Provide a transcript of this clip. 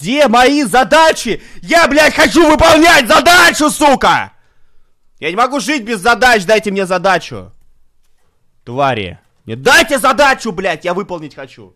Где мои задачи? Я, блядь, хочу выполнять задачу, сука! Я не могу жить без задач, дайте мне задачу. Твари. Не дайте задачу, блядь, я выполнить хочу.